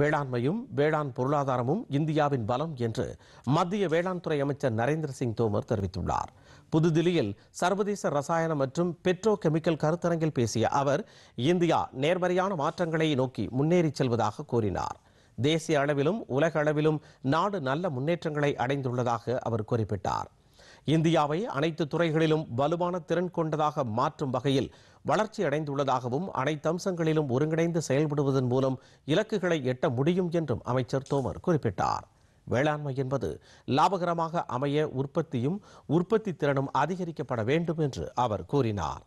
வேளாண்மையும் வேளாண் பொருளாதாரமும் இந்தியாவின் பலம் என்று மத்திய வேளாண் துறை அமைச்சர் நரேந்திர சிங் தோமர் தெரிவித்துள்ளார் புதுதில்லியில் சர்வதேச ரசாயன மற்றும் பெட்ரோ கெமிக்கல் கருத்தரங்கில் பேசிய அவர் இந்தியா நேர்மறையான மாற்றங்களை நோக்கி முன்னேறி செல்வதாக கூறினார் தேசிய அளவிலும் உலக அளவிலும் நாடு நல்ல முன்னேற்றங்களை அடைந்துள்ளதாக அவர் குறிப்பிட்டார் இந்தியாவை அனைத்து துறைகளிலும் வலுவான திறன் கொண்டதாக மாற்றும் வகையில் வளர்ச்சி அடைந்துள்ளதாகவும் அனைத்து அம்சங்களிலும் ஒருங்கிணைந்து செயல்படுவதன் மூலம் இலக்குகளை எட்ட முடியும் என்றும் அமைச்சர் தோமர் குறிப்பிட்டார் வேளாண்மை என்பது லாபகரமாக அமைய உற்பத்தியும் உற்பத்தி திறனும் அதிகரிக்கப்பட வேண்டும் என்று அவர் கூறினார்